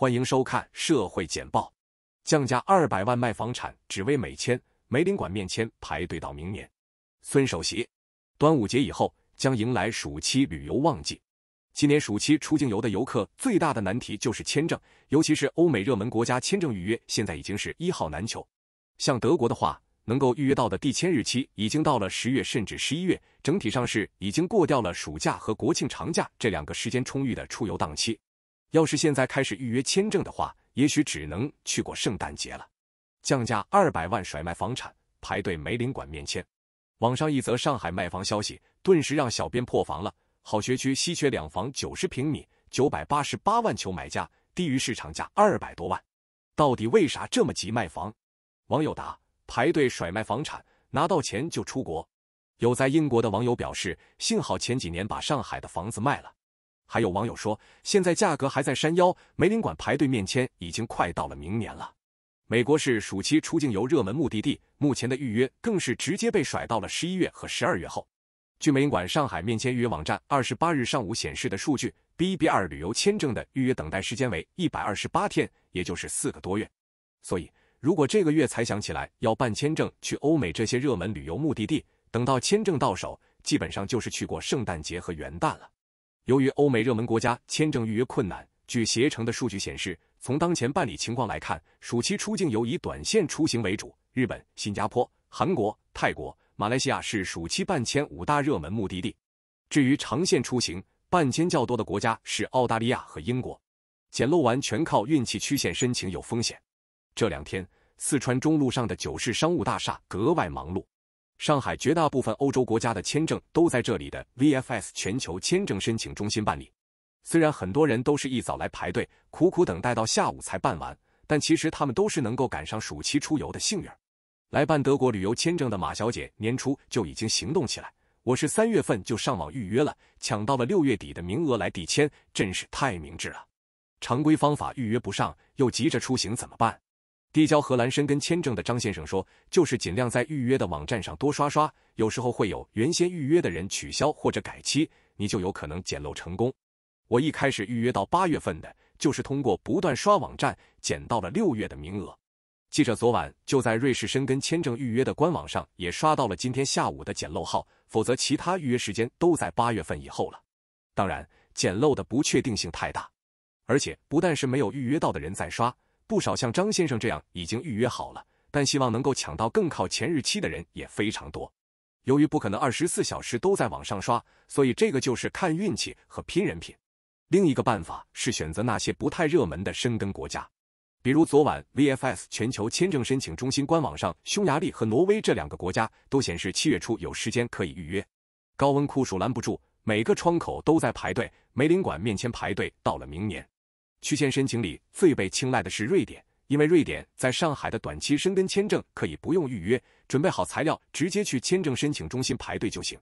欢迎收看社会简报。降价二百万卖房产，只为美签。梅林馆面签排队到明年。孙首席，端午节以后将迎来暑期旅游旺季。今年暑期出境游的游客最大的难题就是签证，尤其是欧美热门国家签证预约现在已经是一号难求。像德国的话，能够预约到的递签日期已经到了十月甚至十一月，整体上是已经过掉了暑假和国庆长假这两个时间充裕的出游档期。要是现在开始预约签证的话，也许只能去过圣诞节了。降价二百万甩卖房产，排队没领馆面签。网上一则上海卖房消息，顿时让小编破防了。好学区稀缺两房九十平米，九百八十八万求买家，低于市场价二百多万。到底为啥这么急卖房？网友答：排队甩卖房产，拿到钱就出国。有在英国的网友表示，幸好前几年把上海的房子卖了。还有网友说，现在价格还在山腰，梅林馆排队面签已经快到了明年了。美国是暑期出境游热门目的地，目前的预约更是直接被甩到了十一月和十二月后。据梅林馆上海面签预约网站二十八日上午显示的数据，B B R 旅游签证的预约等待时间为一百二十八天，也就是四个多月。所以，如果这个月才想起来要办签证去欧美这些热门旅游目的地，等到签证到手，基本上就是去过圣诞节和元旦了。由于欧美热门国家签证预约困难，据携程的数据显示，从当前办理情况来看，暑期出境游以短线出行为主。日本、新加坡、韩国、泰国、马来西亚是暑期办签五大热门目的地。至于长线出行，办签较多的国家是澳大利亚和英国。捡漏完全靠运气，曲线申请有风险。这两天，四川中路上的九世商务大厦格外忙碌。上海绝大部分欧洲国家的签证都在这里的 VFS 全球签证申请中心办理。虽然很多人都是一早来排队，苦苦等待到下午才办完，但其实他们都是能够赶上暑期出游的幸运儿。来办德国旅游签证的马小姐，年初就已经行动起来，我是三月份就上网预约了，抢到了六月底的名额来递签，真是太明智了。常规方法预约不上，又急着出行怎么办？递交荷兰申根签证的张先生说：“就是尽量在预约的网站上多刷刷，有时候会有原先预约的人取消或者改期，你就有可能捡漏成功。我一开始预约到八月份的，就是通过不断刷网站捡到了六月的名额。记者昨晚就在瑞士申根签证预约的官网上也刷到了今天下午的捡漏号，否则其他预约时间都在八月份以后了。当然，捡漏的不确定性太大，而且不但是没有预约到的人在刷。”不少像张先生这样已经预约好了，但希望能够抢到更靠前日期的人也非常多。由于不可能二十四小时都在网上刷，所以这个就是看运气和拼人品。另一个办法是选择那些不太热门的深根国家，比如昨晚 VFS 全球签证申请中心官网上，匈牙利和挪威这两个国家都显示七月初有时间可以预约。高温酷暑拦不住，每个窗口都在排队，梅林馆面前排队到了明年。曲线申请里最被青睐的是瑞典，因为瑞典在上海的短期申根签证可以不用预约，准备好材料直接去签证申请中心排队就行。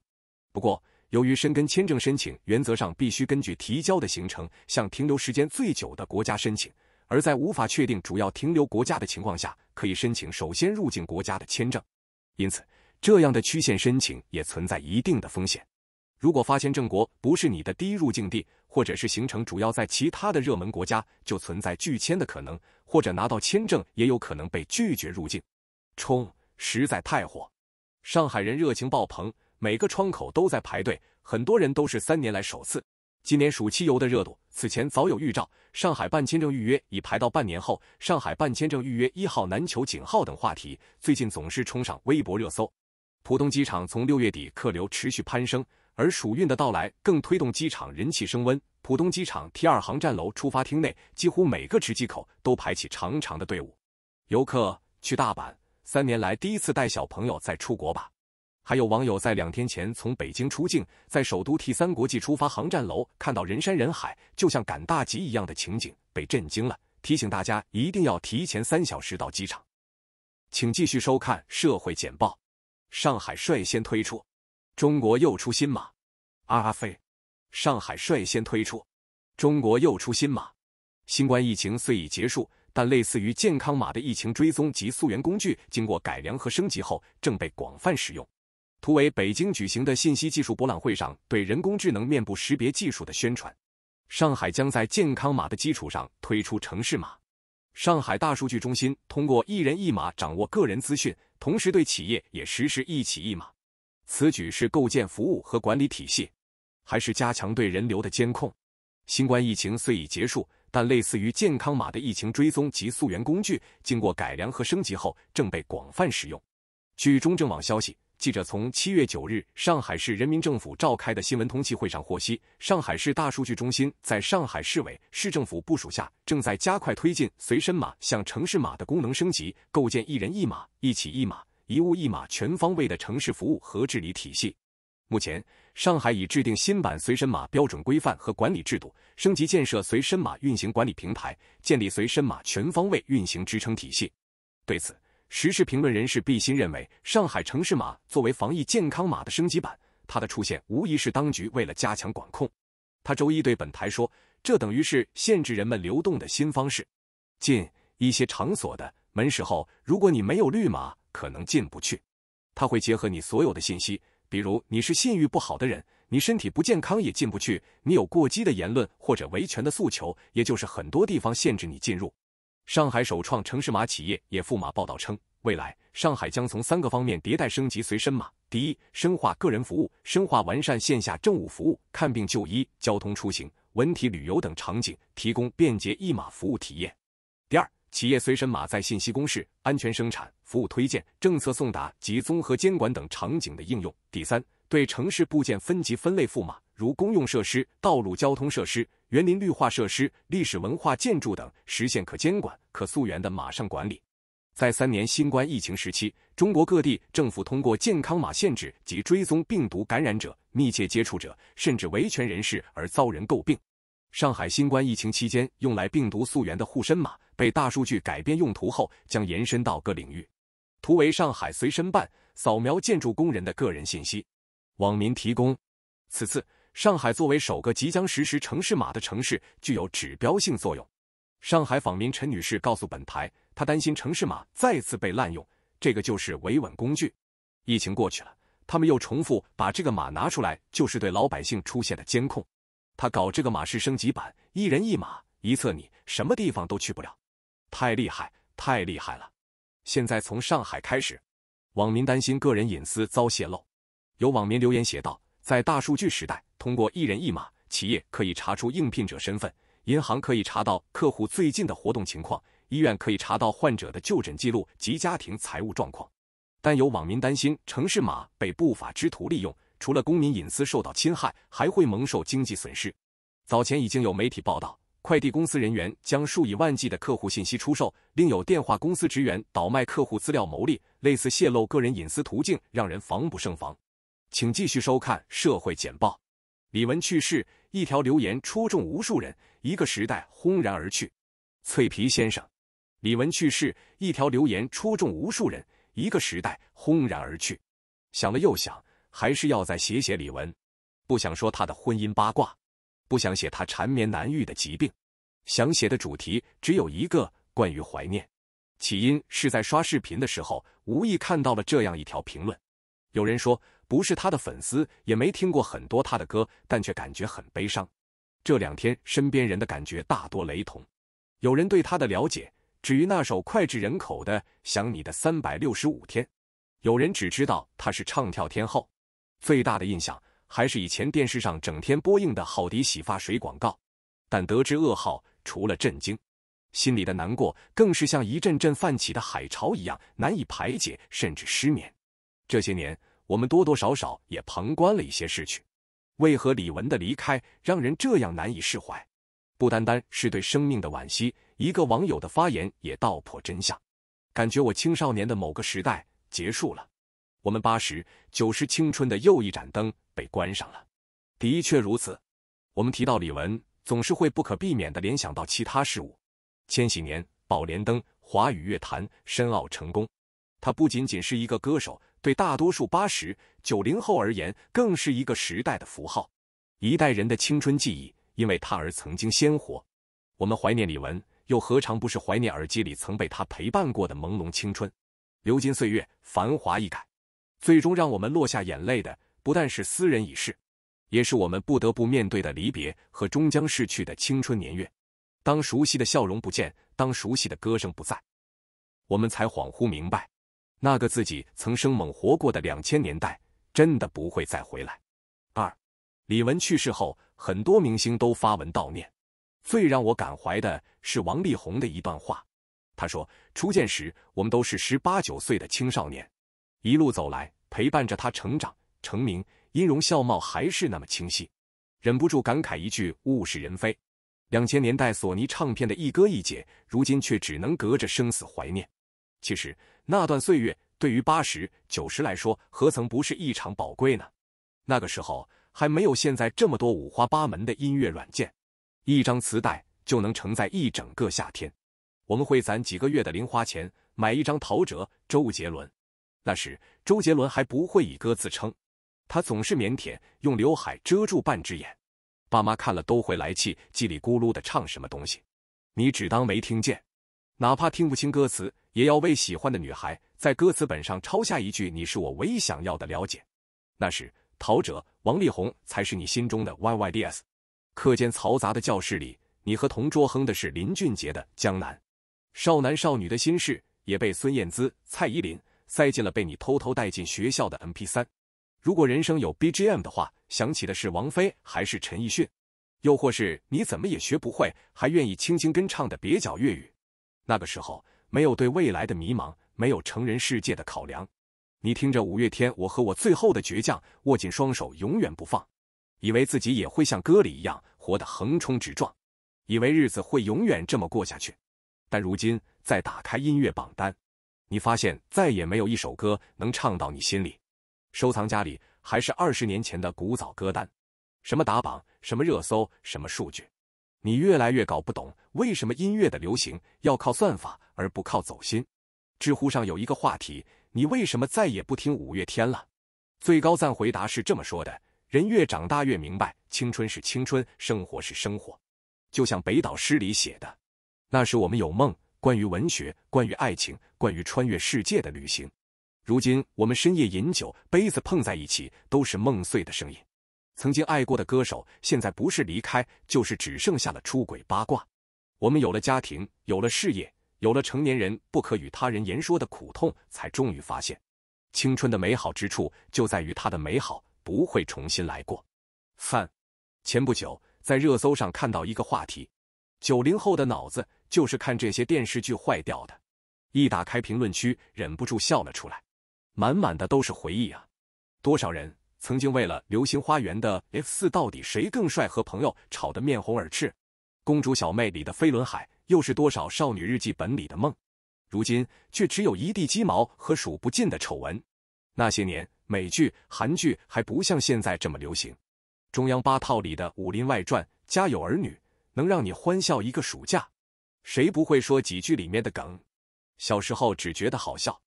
不过，由于申根签证申请原则上必须根据提交的行程向停留时间最久的国家申请，而在无法确定主要停留国家的情况下，可以申请首先入境国家的签证。因此，这样的曲线申请也存在一定的风险。如果发签证国不是你的第一入境地，或者是行程主要在其他的热门国家，就存在拒签的可能，或者拿到签证也有可能被拒绝入境。冲，实在太火，上海人热情爆棚，每个窗口都在排队，很多人都是三年来首次。今年暑期游的热度，此前早有预兆，上海办签证预约已排到半年后，上海办签证预约一号难求井号等话题，最近总是冲上微博热搜。浦东机场从六月底客流持续攀升。而暑运的到来更推动机场人气升温。浦东机场 T 二航站楼出发厅内，几乎每个值机口都排起长长的队伍。游客去大阪，三年来第一次带小朋友再出国吧。还有网友在两天前从北京出境，在首都 T 三国际出发航站楼看到人山人海，就像赶大集一样的情景，被震惊了。提醒大家一定要提前三小时到机场。请继续收看社会简报。上海率先推出。中国又出新码，阿飞，上海率先推出。中国又出新码，新冠疫情虽已结束，但类似于健康码的疫情追踪及溯源工具，经过改良和升级后，正被广泛使用。图为北京举行的信息技术博览会上对人工智能面部识别技术的宣传。上海将在健康码的基础上推出城市码。上海大数据中心通过一人一码掌握个人资讯，同时对企业也实施一企一码。此举是构建服务和管理体系，还是加强对人流的监控？新冠疫情虽已结束，但类似于健康码的疫情追踪及溯源工具，经过改良和升级后，正被广泛使用。据中证网消息，记者从七月九日上海市人民政府召开的新闻通气会上获悉，上海市大数据中心在上海市委、市政府部署下，正在加快推进随身码向城市码的功能升级，构建一人一码、一起一码。一物一码全方位的城市服务和治理体系。目前，上海已制定新版随身码标准规范和管理制度，升级建设随身码运行管理平台，建立随身码全方位运行支撑体系。对此，时事评论人士毕鑫认为，上海城市码作为防疫健康码的升级版，它的出现无疑是当局为了加强管控。他周一对本台说：“这等于是限制人们流动的新方式，进一些场所的门时候，如果你没有绿码。”可能进不去，它会结合你所有的信息，比如你是信誉不好的人，你身体不健康也进不去，你有过激的言论或者维权的诉求，也就是很多地方限制你进入。上海首创城市码企业也赴马报道称，未来上海将从三个方面迭代升级随身码：第一，深化个人服务，深化完善线下政务服务、看病就医、交通出行、文体旅游等场景，提供便捷一码服务体验。企业随身码在信息公示、安全生产、服务推荐、政策送达及综合监管等场景的应用。第三，对城市部件分级分类赋码，如公用设施、道路交通设施、园林绿化设施、历史文化建筑等，实现可监管、可溯源的马上管理。在三年新冠疫情时期，中国各地政府通过健康码限制及追踪病毒感染者、密切接触者，甚至维权人士而遭人诟病。上海新冠疫情期间用来病毒溯源的“护身码”被大数据改变用途后，将延伸到各领域。图为上海随身办扫描建筑工人的个人信息。网民提供。此次上海作为首个即将实施城市码的城市，具有指标性作用。上海访民陈女士告诉本台，她担心城市码再次被滥用，这个就是维稳工具。疫情过去了，他们又重复把这个码拿出来，就是对老百姓出现的监控。他搞这个马式升级版，一人一码一测，你什么地方都去不了，太厉害，太厉害了！现在从上海开始，网民担心个人隐私遭泄露。有网民留言写道：“在大数据时代，通过一人一码，企业可以查出应聘者身份，银行可以查到客户最近的活动情况，医院可以查到患者的就诊记录及家庭财务状况。”但有网民担心城市码被不法之徒利用。除了公民隐私受到侵害，还会蒙受经济损失。早前已经有媒体报道，快递公司人员将数以万计的客户信息出售，另有电话公司职员倒卖客户资料牟利，类似泄露个人隐私途径让人防不胜防。请继续收看社会简报。李文去世，一条留言戳中无数人，一个时代轰然而去。脆皮先生，李文去世，一条留言戳中无数人，一个时代轰然而去。想了又想。还是要再写写李玟，不想说她的婚姻八卦，不想写她缠绵难愈的疾病，想写的主题只有一个，关于怀念。起因是在刷视频的时候，无意看到了这样一条评论：有人说不是他的粉丝，也没听过很多他的歌，但却感觉很悲伤。这两天身边人的感觉大多雷同，有人对他的了解止于那首脍炙人口的《想你的三百六十五天》，有人只知道他是唱跳天后。最大的印象还是以前电视上整天播映的好迪洗发水广告，但得知噩耗，除了震惊，心里的难过更是像一阵阵泛起的海潮一样难以排解，甚至失眠。这些年，我们多多少少也旁观了一些逝去。为何李玟的离开让人这样难以释怀？不单单是对生命的惋惜，一个网友的发言也道破真相：感觉我青少年的某个时代结束了。我们八十九十青春的又一盏灯被关上了，的确如此。我们提到李玟，总是会不可避免的联想到其他事物：千禧年、宝莲灯、华语乐坛、深奥成功。他不仅仅是一个歌手，对大多数八十九零后而言，更是一个时代的符号，一代人的青春记忆，因为他而曾经鲜活。我们怀念李玟，又何尝不是怀念耳机里曾被他陪伴过的朦胧青春？流金岁月，繁华易改。最终让我们落下眼泪的，不但是斯人已逝，也是我们不得不面对的离别和终将逝去的青春年月。当熟悉的笑容不见，当熟悉的歌声不在，我们才恍惚明白，那个自己曾生猛活过的两千年代，真的不会再回来。二，李玟去世后，很多明星都发文悼念。最让我感怀的是王力宏的一段话，他说：“初见时，我们都是十八九岁的青少年。”一路走来，陪伴着他成长、成名，音容笑貌还是那么清晰，忍不住感慨一句：物是人非。两千年代索尼唱片的一哥一姐，如今却只能隔着生死怀念。其实那段岁月对于八十、九十来说，何曾不是异常宝贵呢？那个时候还没有现在这么多五花八门的音乐软件，一张磁带就能承载一整个夏天。我们会攒几个月的零花钱，买一张陶喆、周杰伦。那时，周杰伦还不会以歌自称，他总是腼腆，用刘海遮住半只眼，爸妈看了都会来气，叽里咕噜的唱什么东西，你只当没听见，哪怕听不清歌词，也要为喜欢的女孩在歌词本上抄下一句“你是我唯一想要的了解”。那时，陶喆、王力宏才是你心中的 Y Y D S。课间嘈杂的教室里，你和同桌哼的是林俊杰的《江南》，少男少女的心事也被孙燕姿、蔡依林。塞进了被你偷偷带进学校的 M P 三。如果人生有 B G M 的话，想起的是王菲还是陈奕迅？又或是你怎么也学不会，还愿意轻轻跟唱的蹩脚粤语？那个时候没有对未来的迷茫，没有成人世界的考量。你听着五月天《我和我最后的倔强》，握紧双手永远不放，以为自己也会像歌里一样活得横冲直撞，以为日子会永远这么过下去。但如今再打开音乐榜单。你发现再也没有一首歌能唱到你心里，收藏家里还是二十年前的古早歌单，什么打榜，什么热搜，什么数据，你越来越搞不懂为什么音乐的流行要靠算法而不靠走心。知乎上有一个话题，你为什么再也不听五月天了？最高赞回答是这么说的：人越长大越明白，青春是青春，生活是生活，就像北岛诗里写的，那时我们有梦。关于文学，关于爱情，关于穿越世界的旅行。如今，我们深夜饮酒，杯子碰在一起，都是梦碎的声音。曾经爱过的歌手，现在不是离开，就是只剩下了出轨八卦。我们有了家庭，有了事业，有了成年人不可与他人言说的苦痛，才终于发现，青春的美好之处就在于它的美好不会重新来过。三，前不久在热搜上看到一个话题：九零后的脑子。就是看这些电视剧坏掉的，一打开评论区，忍不住笑了出来，满满的都是回忆啊！多少人曾经为了《流星花园》的 F 四到底谁更帅和朋友吵得面红耳赤，《公主小妹》里的飞轮海又是多少少女日记本里的梦，如今却只有一地鸡毛和数不尽的丑闻。那些年，美剧、韩剧还不像现在这么流行，中央八套里的《武林外传》《家有儿女》能让你欢笑一个暑假。谁不会说几句里面的梗？小时候只觉得好笑，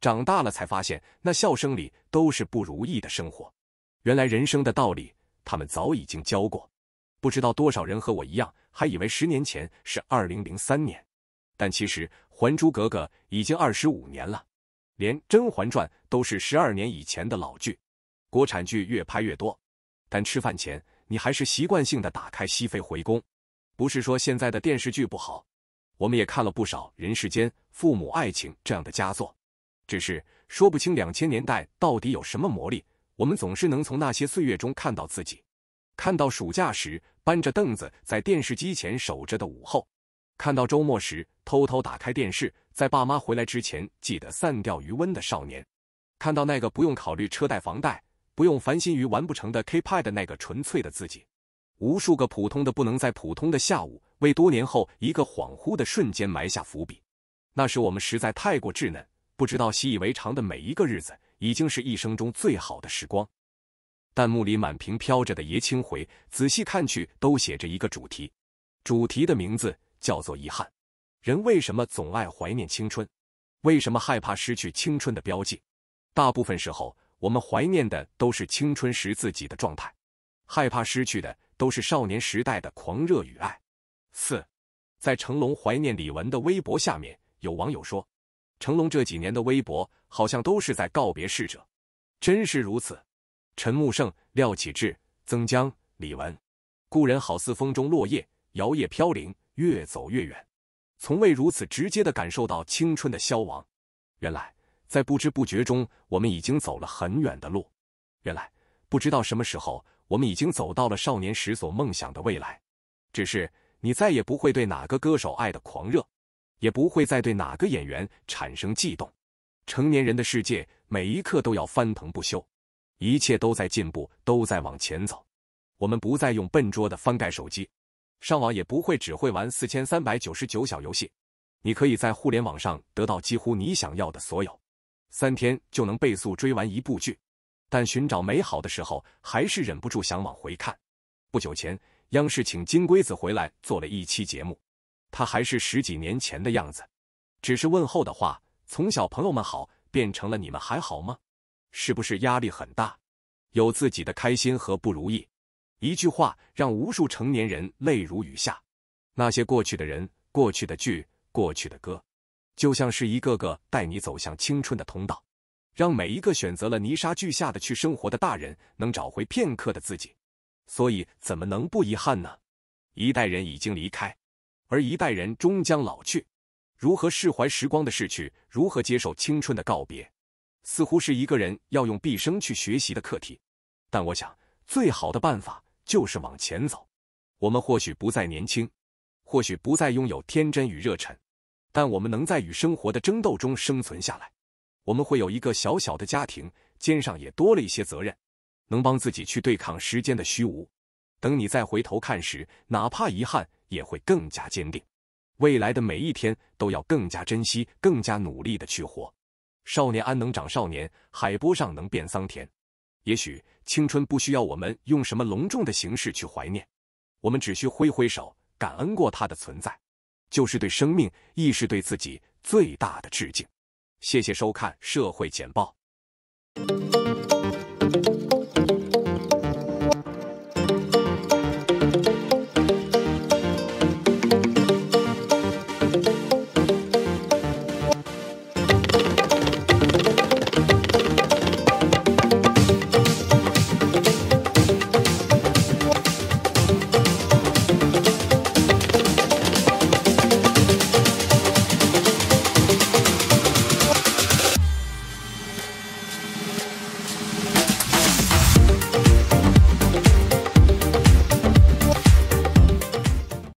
长大了才发现，那笑声里都是不如意的生活。原来人生的道理，他们早已经教过。不知道多少人和我一样，还以为十年前是二零零三年，但其实《还珠格格》已经二十五年了，连《甄嬛传》都是十二年以前的老剧。国产剧越拍越多，但吃饭前你还是习惯性的打开《熹妃回宫》。不是说现在的电视剧不好。我们也看了不少《人世间》《父母爱情》这样的佳作，只是说不清两千年代到底有什么魔力。我们总是能从那些岁月中看到自己，看到暑假时搬着凳子在电视机前守着的午后，看到周末时偷偷打开电视，在爸妈回来之前记得散掉余温的少年，看到那个不用考虑车贷房贷、不用烦心于完不成的 K 派的那个纯粹的自己，无数个普通的不能再普通的下午。为多年后一个恍惚的瞬间埋下伏笔。那时我们实在太过稚嫩，不知道习以为常的每一个日子，已经是一生中最好的时光。弹幕里满屏飘着的“爷青回”，仔细看去，都写着一个主题。主题的名字叫做“遗憾”。人为什么总爱怀念青春？为什么害怕失去青春的标记？大部分时候，我们怀念的都是青春时自己的状态，害怕失去的都是少年时代的狂热与爱。四，在成龙怀念李玟的微博下面，有网友说：“成龙这几年的微博好像都是在告别逝者，真是如此。”陈木胜、廖启智、曾江、李玟，故人好似风中落叶，摇曳飘零，越走越远，从未如此直接的感受到青春的消亡。原来，在不知不觉中，我们已经走了很远的路。原来，不知道什么时候，我们已经走到了少年时所梦想的未来，只是。你再也不会对哪个歌手爱的狂热，也不会再对哪个演员产生悸动。成年人的世界，每一刻都要翻腾不休，一切都在进步，都在往前走。我们不再用笨拙的翻盖手机上网，也不会只会玩四千三百九十九小游戏。你可以在互联网上得到几乎你想要的所有，三天就能倍速追完一部剧。但寻找美好的时候，还是忍不住想往回看。不久前。央视请金龟子回来做了一期节目，他还是十几年前的样子，只是问候的话从小朋友们好变成了你们还好吗？是不是压力很大？有自己的开心和不如意。一句话让无数成年人泪如雨下。那些过去的人、过去的剧、过去的歌，就像是一个个带你走向青春的通道，让每一个选择了泥沙俱下的去生活的大人，能找回片刻的自己。所以怎么能不遗憾呢？一代人已经离开，而一代人终将老去。如何释怀时光的逝去，如何接受青春的告别，似乎是一个人要用毕生去学习的课题。但我想，最好的办法就是往前走。我们或许不再年轻，或许不再拥有天真与热忱，但我们能在与生活的争斗中生存下来。我们会有一个小小的家庭，肩上也多了一些责任。能帮自己去对抗时间的虚无。等你再回头看时，哪怕遗憾，也会更加坚定。未来的每一天，都要更加珍惜，更加努力的去活。少年安能长少年？海波上能变桑田。也许青春不需要我们用什么隆重的形式去怀念，我们只需挥挥手，感恩过它的存在，就是对生命，亦是对自己最大的致敬。谢谢收看社会简报。